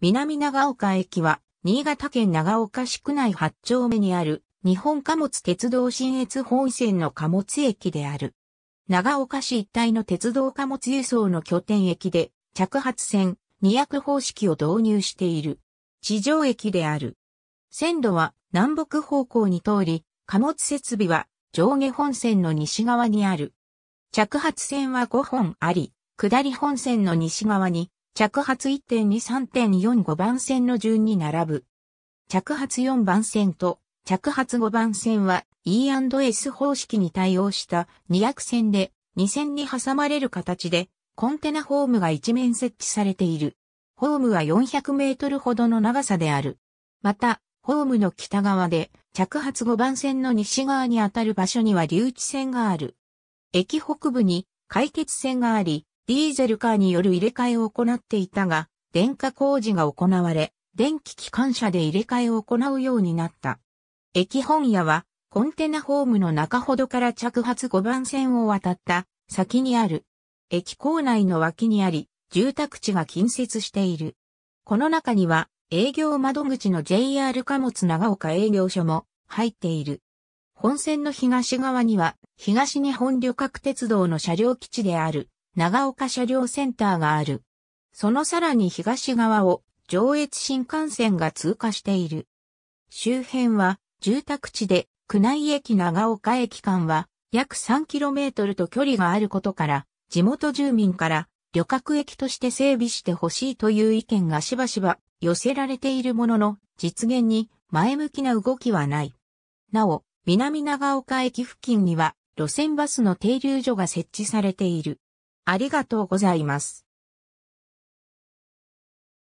南長岡駅は、新潟県長岡市区内8丁目にある、日本貨物鉄道新越本線の貨物駅である。長岡市一帯の鉄道貨物輸送の拠点駅で、着発線、二役方式を導入している。地上駅である。線路は南北方向に通り、貨物設備は上下本線の西側にある。着発線は5本あり、下り本線の西側に着発1.23.45番線の順に並ぶ。着発4番線と着発5番線は E&S 方式に対応した2 0線で2線に挟まれる形でコンテナホームが一面設置されている。ホームは400メートルほどの長さである。また、ホームの北側で着発5番線の西側にあたる場所には留置線がある。駅北部に解決線があり、ディーゼルカーによる入れ替えを行っていたが、電化工事が行われ、電気機関車で入れ替えを行うようになった。駅本屋は、コンテナホームの中ほどから着発5番線を渡った先にある。駅構内の脇にあり、住宅地が近接している。この中には、営業窓口の JR 貨物長岡営業所も入っている。本線の東側には、東日本旅客鉄道の車両基地である、長岡車両センターがある。そのさらに東側を上越新幹線が通過している。周辺は住宅地で、区内駅長岡駅間は約 3km と距離があることから、地元住民から旅客駅として整備してほしいという意見がしばしば寄せられているものの、実現に前向きな動きはない。なお、南長岡駅付近には路線バスの停留所が設置されている。ありがとうございます。